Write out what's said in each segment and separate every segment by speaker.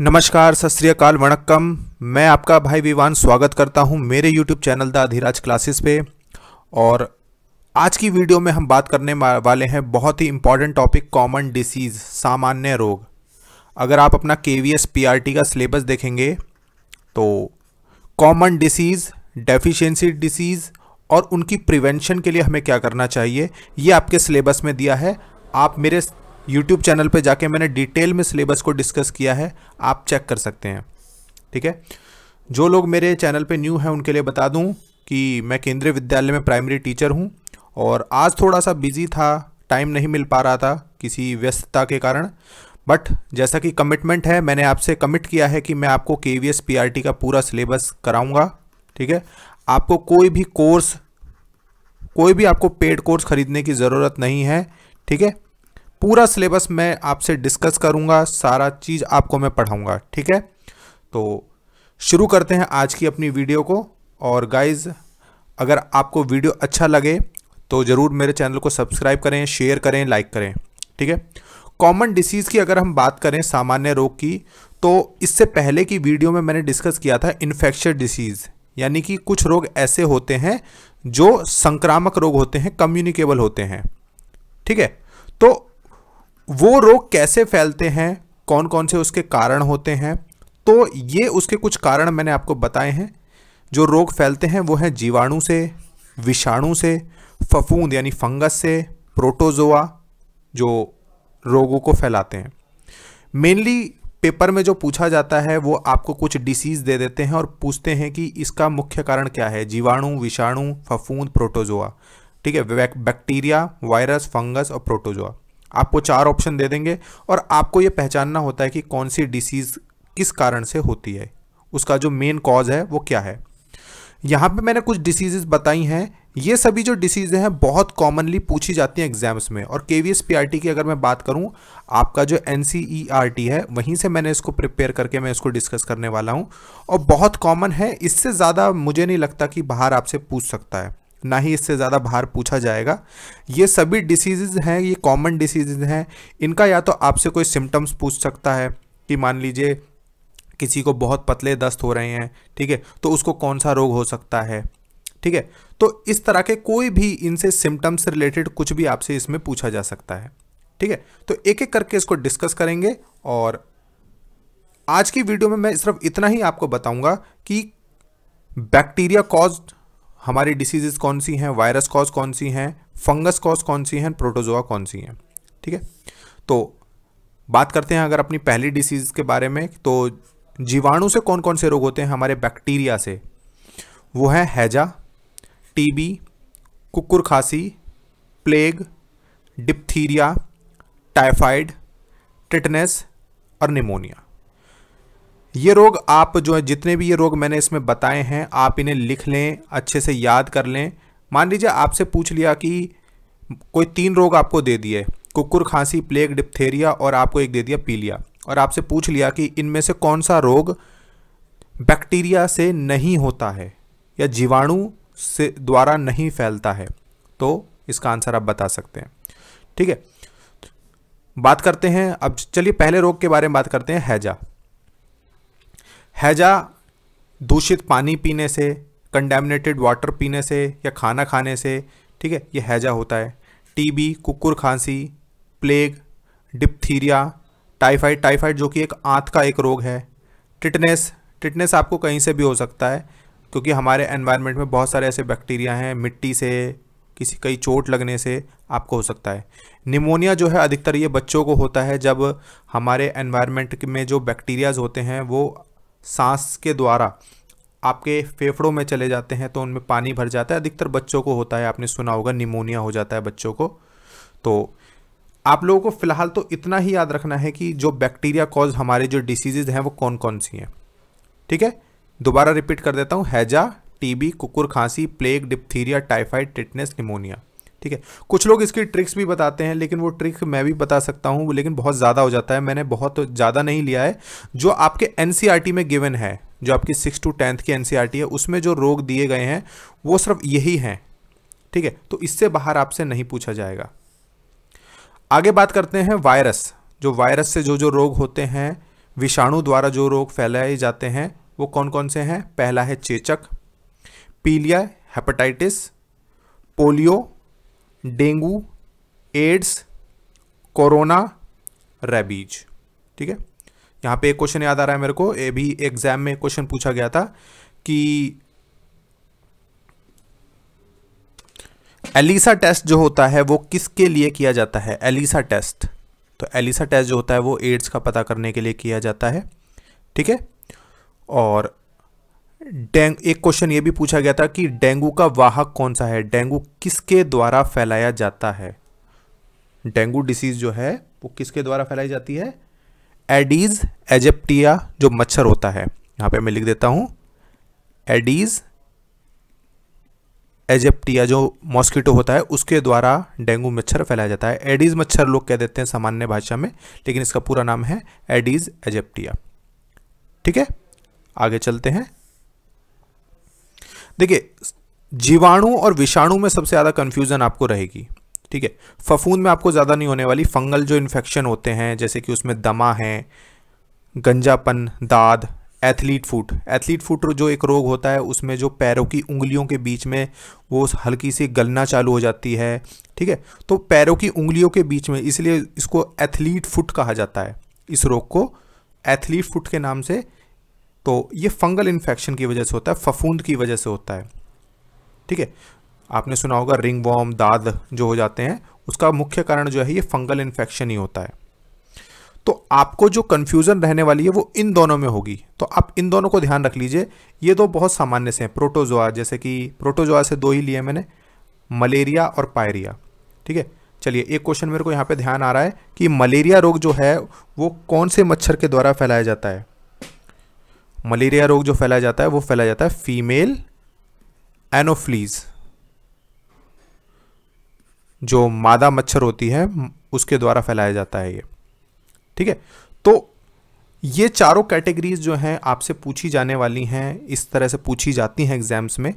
Speaker 1: नमस्कार सत श्रीकाल वणक्कम मैं आपका भाई विवान स्वागत करता हूं मेरे YouTube channel the Adhiraj classes पे और आज की वीडियो में हम बात करने वाले हैं बहुत ही इंपॉर्टेंट टॉपिक कॉमन डिसीज़ सामान्य रोग अगर आप अपना K V S P R T का सिलेबस देखेंगे तो कॉमन डिसीज़ डेफिशिएंसी डिसीज़ और उनकी प्रिवेंशन के लिए हमें क्या करना चाहिए ये आपके सिलेबस में दिया है आप मेरे यूट्यूब चैनल पे जाके मैंने डिटेल में सिलेबस को डिस्कस किया है आप चेक कर सकते हैं ठीक है जो लोग मेरे चैनल पे न्यू हैं उनके लिए बता दूं कि मैं केंद्रीय विद्यालय में प्राइमरी टीचर हूं और आज थोड़ा सा बिजी था टाइम नहीं मिल पा रहा था किसी व्यस्तता के कारण बट जैसा कि कमिटमेंट है मैंने आपसे कमिट किया है कि मैं आपको के वी का पूरा सिलेबस कराऊँगा ठीक है आपको कोई भी कोर्स कोई भी आपको पेड कोर्स ख़रीदने की ज़रूरत नहीं है ठीक है पूरा सिलेबस मैं आपसे डिस्कस करूँगा सारा चीज़ आपको मैं पढ़ाऊँगा ठीक है तो शुरू करते हैं आज की अपनी वीडियो को और गाइज़ अगर आपको वीडियो अच्छा लगे तो ज़रूर मेरे चैनल को सब्सक्राइब करें शेयर करें लाइक करें ठीक है कॉमन डिसीज़ की अगर हम बात करें सामान्य रोग की तो इससे पहले की वीडियो में मैंने डिस्कस किया था इन्फेक्शन डिसीज़ यानी कि कुछ रोग ऐसे होते हैं जो संक्रामक रोग होते हैं कम्युनिकेबल होते हैं ठीक है तो वो रोग कैसे फैलते हैं कौन कौन से उसके कारण होते हैं तो ये उसके कुछ कारण मैंने आपको बताए हैं जो रोग फैलते हैं वो हैं जीवाणु से विषाणु से फफूंद यानी फंगस से प्रोटोजोआ जो रोगों को फैलाते हैं मेनली पेपर में जो पूछा जाता है वो आपको कुछ डिसीज़ दे देते हैं और पूछते हैं कि इसका मुख्य कारण क्या है जीवाणु विषाणु फफूंद प्रोटोजोआ ठीक है बैक्टीरिया वायरस फंगस और प्रोटोजोआ आपको चार ऑप्शन दे देंगे और आपको ये पहचानना होता है कि कौन सी डिसीज़ किस कारण से होती है उसका जो मेन कॉज है वो क्या है यहाँ पे मैंने कुछ डिसीजेज बताई हैं ये सभी जो डिसीज़ें हैं बहुत कॉमनली पूछी जाती हैं एग्जाम्स में और K V S P R T की अगर मैं बात करूँ आपका जो N C E R T है वहीं से मैंने इसको प्रिपेयर करके मैं इसको डिस्कस करने वाला हूँ और बहुत कॉमन है इससे ज़्यादा मुझे नहीं लगता कि बाहर आपसे पूछ सकता है ना ही इससे ज़्यादा बाहर पूछा जाएगा ये सभी डिसीज़ हैं ये कॉमन डिसीज़ हैं इनका या तो आपसे कोई सिम्टम्स पूछ सकता है कि मान लीजिए किसी को बहुत पतले दस्त हो रहे हैं ठीक है तो उसको कौन सा रोग हो सकता है ठीक है तो इस तरह के कोई भी इनसे सिम्टम्स रिलेटेड कुछ भी आपसे इसमें पूछा जा सकता है ठीक है तो एक एक करके इसको डिस्कस करेंगे और आज की वीडियो में मैं सिर्फ इतना ही आपको बताऊंगा कि बैक्टीरिया कॉज्ड हमारी डिसीजेज कौन सी हैं वायरस कॉज कौन सी हैं फंगस कॉज कौन सी हैं प्रोटोजोआ कौन सी हैं ठीक है तो बात करते हैं अगर अपनी पहली डिसीज के बारे में तो जीवाणु से कौन कौन से रोग होते हैं हमारे बैक्टीरिया से वो है हैजा टीबी कुकुर खांसी प्लेग डिप्थीरिया टाइफाइड टिटनेस और निमोनिया ये रोग आप जो है जितने भी ये रोग मैंने इसमें बताए हैं आप इन्हें लिख लें अच्छे से याद कर लें मान लीजिए आपसे पूछ लिया कि कोई तीन रोग आपको दे दिए कुकुर खांसी प्लेग डिप्थेरिया और आपको एक दे दिया पीलिया और आपसे पूछ लिया कि इनमें से कौन सा रोग बैक्टीरिया से नहीं होता है या जीवाणु से द्वारा नहीं फैलता है तो इसका आंसर आप बता सकते हैं ठीक है बात करते हैं अब चलिए पहले रोग के बारे में बात करते हैं हैजा हैजा दूषित पानी पीने से कंटेमिनेटेड वाटर पीने से या खाना खाने से ठीक है ये हैजा होता है टीबी कुकुर खांसी प्लेग डिप्थीरिया टाइफाइड टाइफाइड जो कि एक आंत का एक रोग है टिटनेस टिटनेस आपको कहीं से भी हो सकता है क्योंकि हमारे एनवायरनमेंट में बहुत सारे ऐसे बैक्टीरिया हैं मिट्टी से किसी कई चोट लगने से आपको हो सकता है निमोनिया जो है अधिकतर ये बच्चों को होता है जब हमारे एनवायरनमेंट में जो बैक्टीरियाज होते हैं वो सांस के द्वारा आपके फेफड़ों में चले जाते हैं तो उनमें पानी भर जाता है अधिकतर बच्चों को होता है आपने सुना होगा निमोनिया हो जाता है बच्चों को तो आप लोगों को फ़िलहाल तो इतना ही याद रखना है कि जो बैक्टीरिया कॉज हमारे जो डिसीजेज हैं वो कौन कौन सी हैं ठीक है दोबारा रिपीट कर देता हूँ हैजा टीबी कुकुर खांसी plague diphtheria typhoid tetanus pneumonia ठीक है कुछ लोग इसकी ट्रिक्स भी बताते हैं लेकिन वो ट्रिक मैं भी बता सकता हूँ लेकिन बहुत ज़्यादा हो जाता है मैंने बहुत ज़्यादा नहीं लिया है जो आपके एन e में गिवन है जो आपकी सिक्स टू टेंथ की एन e है उसमें जो रोग दिए गए हैं वो सिर्फ यही हैं ठीक है तो इससे बाहर आपसे नहीं पूछा जाएगा आगे बात करते हैं वायरस जो वायरस से जो जो रोग होते हैं विषाणु द्वारा जो रोग फैलाए जाते हैं वो कौन कौन से हैं पहला है चेचक पीलिया hepatitis polio dengue AIDS corona rabies ठीक है यहाँ पे एक क्वेश्चन याद आ रहा है मेरे को ये भी एग्जाम में क्वेश्चन पूछा गया था कि एलिसा टेस्ट जो होता है वो किसके लिए किया जाता है एलिसा टेस्ट तो एलिसा टेस्ट जो होता है वो एड्स का पता करने के लिए किया जाता है ठीक है और डेंग एक क्वेश्चन ये भी पूछा गया था कि डेंगू का वाहक कौन सा है डेंगू किसके द्वारा फैलाया जाता है डेंगू डिसीज जो है वो किसके द्वारा फैलाई जाती है एडीज एजेप्टिया जो मच्छर होता है यहाँ पे मैं लिख देता हूँ एडीज एजेप्टिया जो मॉस्किटो होता है उसके द्वारा डेंगू मच्छर फैलाया जाता है एडीज मच्छर लोग कह देते हैं सामान्य भाषा में लेकिन इसका पूरा नाम है एडीज एजेप्टिया ठीक है आगे चलते हैं देखिए जीवाणु और विषाणु में सबसे ज़्यादा कन्फ्यूज़न आपको रहेगी ठीक है फफूंद में आपको ज़्यादा नहीं होने वाली फंगल जो इन्फेक्शन होते हैं जैसे कि उसमें दमा है गंजापन दाद एथलीट फूट एथलीट फूट जो एक रोग होता है उसमें जो पैरों की उंगलियों के बीच में वो हल्की सी गलना चालू हो जाती है ठीक है तो पैरों की उंगलियों के बीच में इसलिए इसको एथलीट फुट कहा जाता है इस रोग को एथलीट फुट के नाम से तो ये फंगल इन्फेक्शन की वजह से होता है फफूंद की वजह से होता है ठीक है आपने सुना होगा रिंग वॉम दाद जो हो जाते हैं उसका मुख्य कारण जो है ये फंगल इन्फेक्शन ही होता है तो आपको जो कन्फ्यूज़न रहने वाली है वो इन दोनों में होगी तो आप इन दोनों को ध्यान रख लीजिए ये दो बहुत सामान्य से हैं प्रोटोजोआ जैसे कि प्रोटोजोआ से दो ही लिए मैंने मलेरिया और पायरिया ठीक है चलिए एक क्वेश्चन मेरे को यहाँ पे ध्यान आ रहा है कि मलेरिया रोग जो है वो कौन से मच्छर के द्वारा फैलाया जाता है मलेरिया रोग जो फैलाया जाता है वो फैलाया जाता है फीमेल एनोफ्लीज जो मादा मच्छर होती है उसके द्वारा फैलाया जाता है ये ठीक है तो ये चारों कैटेगरीज जो हैं आपसे पूछी जाने वाली हैं इस तरह से पूछी जाती हैं एग्ज़ाम्स में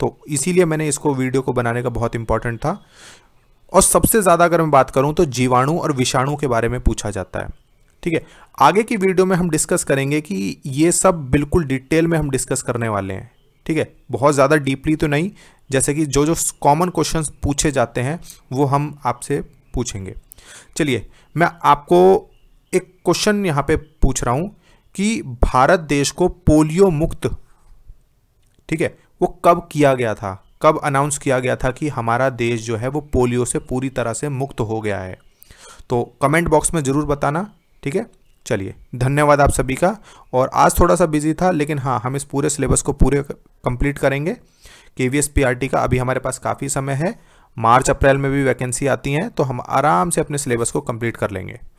Speaker 1: तो इसीलिए मैंने इसको वीडियो को बनाने का बहुत इंपॉर्टेंट था और सबसे ज़्यादा अगर मैं बात करूँ तो जीवाणु और विषाणु के बारे में पूछा जाता है ठीक है आगे की वीडियो में हम डिस्कस करेंगे कि ये सब बिल्कुल डिटेल में हम डिस्कस करने वाले हैं ठीक है बहुत ज़्यादा डीपली तो नहीं जैसे कि जो जो कॉमन क्वेश्चन पूछे जाते हैं वो हम आपसे पूछेंगे चलिए मैं आपको एक क्वेश्चन यहाँ पे पूछ रहा हूँ कि भारत देश को पोलियो मुक्त ठीक है वो कब किया गया था कब अनाउंस किया गया था कि हमारा देश जो है वो पोलियो से पूरी तरह से मुक्त हो गया है तो कमेंट बॉक्स में ज़रूर बताना ठीक है चलिए धन्यवाद आप सभी का और आज थोड़ा सा बिजी था लेकिन हाँ हम इस पूरे सिलेबस को पूरे कंप्लीट करेंगे K V S P R T का अभी हमारे पास काफ़ी समय है मार्च अप्रैल में भी वैकेंसी आती हैं तो हम आराम से अपने सिलेबस को कंप्लीट कर लेंगे